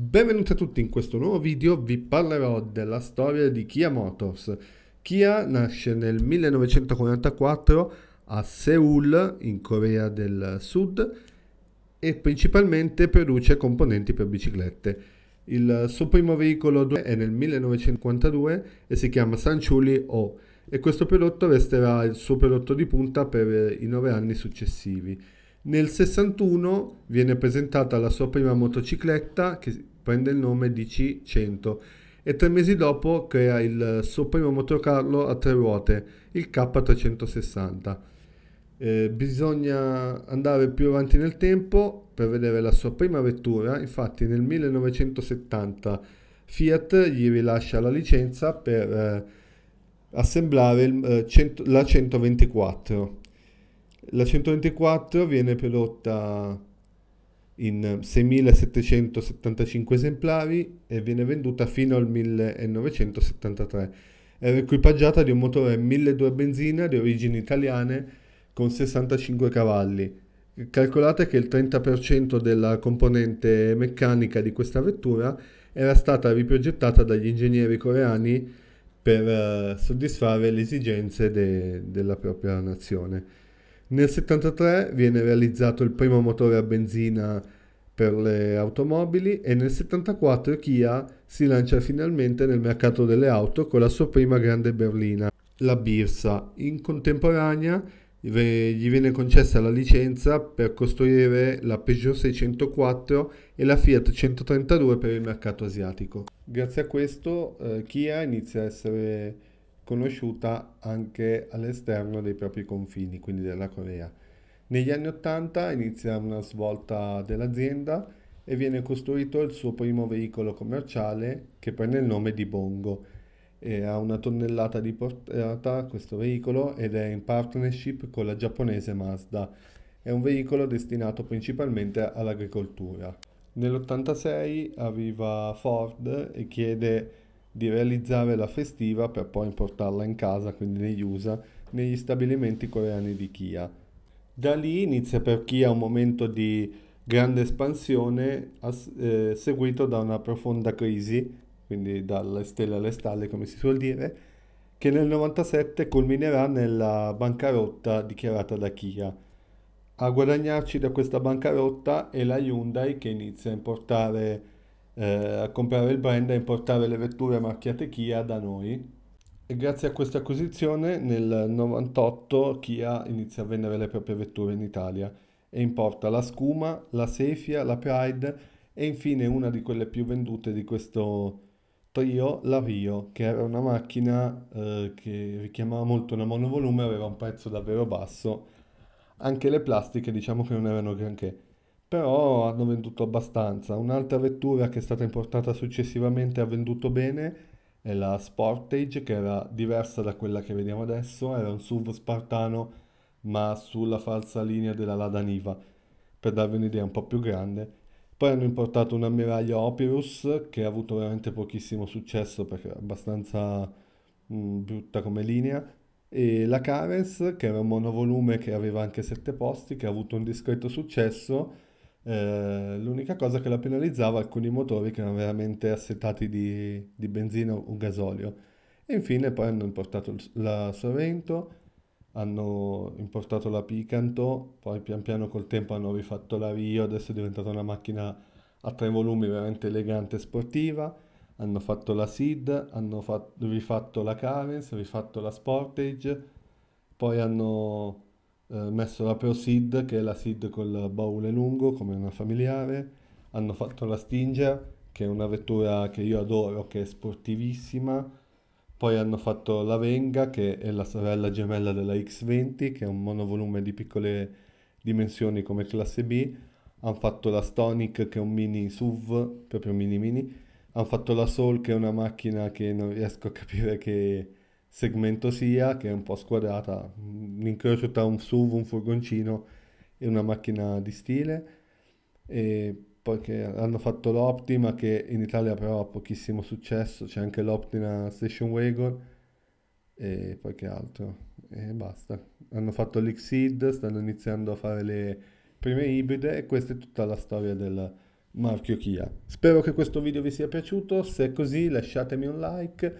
Benvenuti a tutti, in questo nuovo video vi parlerò della storia di Kia Motors. Kia nasce nel 1944 a Seoul, in Corea del Sud, e principalmente produce componenti per biciclette. Il suo primo veicolo è nel 1952 e si chiama Sanchuli O e questo prodotto resterà il suo prodotto di punta per i nove anni successivi. Nel 61 viene presentata la sua prima motocicletta che prende il nome di C100 e tre mesi dopo crea il suo primo motocarro a tre ruote, il K360. Eh, bisogna andare più avanti nel tempo per vedere la sua prima vettura, infatti nel 1970 Fiat gli rilascia la licenza per eh, assemblare il, eh, cento, la 124 la 124 viene prodotta in 6.775 esemplari e viene venduta fino al 1973. Era equipaggiata di un motore 1.2 benzina di origini italiane con 65 cavalli. Calcolate che il 30% della componente meccanica di questa vettura era stata riprogettata dagli ingegneri coreani per eh, soddisfare le esigenze de- della propria nazione. Nel 73 viene realizzato il primo motore a benzina per le automobili e nel 74 Kia si lancia finalmente nel mercato delle auto con la sua prima grande berlina, la Birsa. In contemporanea gli viene concessa la licenza per costruire la Peugeot 604 e la Fiat 132 per il mercato asiatico. Grazie a questo eh, Kia inizia a essere conosciuta anche all'esterno dei propri confini, quindi della Corea. Negli anni 80 inizia una svolta dell'azienda e viene costruito il suo primo veicolo commerciale che prende il nome di Bongo. E ha una tonnellata di portata questo veicolo ed è in partnership con la giapponese Mazda. È un veicolo destinato principalmente all'agricoltura. Nell'86 arriva Ford e chiede di realizzare la festiva per poi importarla in casa, quindi negli USA, negli stabilimenti coreani di Kia. Da lì inizia per Kia un momento di grande espansione eh, seguito da una profonda crisi, quindi dalle stelle alle stalle come si suol dire, che nel 97 culminerà nella bancarotta dichiarata da Kia. A guadagnarci da questa bancarotta è la Hyundai che inizia a importare eh, a comprare il brand e importare le vetture marchiate Kia da noi. E grazie a questa acquisizione nel 98 Kia inizia a vendere le proprie vetture in Italia e importa la Scuma, la Sefia, la Pride e infine una di quelle più vendute di questo trio, la Rio, che era una macchina eh, che richiamava molto una monovolume, aveva un prezzo davvero basso, anche le plastiche diciamo che non erano granché però hanno venduto abbastanza. Un'altra vettura che è stata importata successivamente ha venduto bene è la Sportage che era diversa da quella che vediamo adesso, era un SUV spartano ma sulla falsa linea della Lada Niva, per darvi un'idea un po' più grande. Poi hanno importato un ammiraglio Opirus che ha avuto veramente pochissimo successo perché è abbastanza mh, mm, brutta come linea e la Carens che era un monovolume che aveva anche 7 posti che ha avuto un discreto successo eh, l'unica cosa che la penalizzava alcuni motori che erano veramente assetati di, di benzina o gasolio. E infine poi hanno importato la Sorrento, hanno importato la Picanto, poi pian piano col tempo hanno rifatto la Rio, adesso è diventata una macchina a tre volumi veramente elegante e sportiva, hanno fatto la SID, hanno fatto, rifatto la Carens, rifatto la Sportage, poi hanno eh, messo la Pro Seed, che è la Seed col baule lungo, come una familiare, hanno fatto la Stinger, che è una vettura che io adoro, che è sportivissima, poi hanno fatto la Venga, che è la sorella gemella della X20, che è un monovolume di piccole dimensioni come classe B, hanno fatto la Stonic, che è un mini SUV, proprio mini mini, hanno fatto la Soul, che è una macchina che non riesco a capire che segmento sia, che è un po' squadrata, un incrocio tra un SUV, un furgoncino e una macchina di stile. E poi che hanno fatto l'Optima, che in Italia però ha pochissimo successo, c'è anche l'Optima Station Wagon e poi che altro. E basta. Hanno fatto l'Xid, stanno iniziando a fare le prime ibride e questa è tutta la storia del marchio Kia. Spero che questo video vi sia piaciuto, se è così lasciatemi un like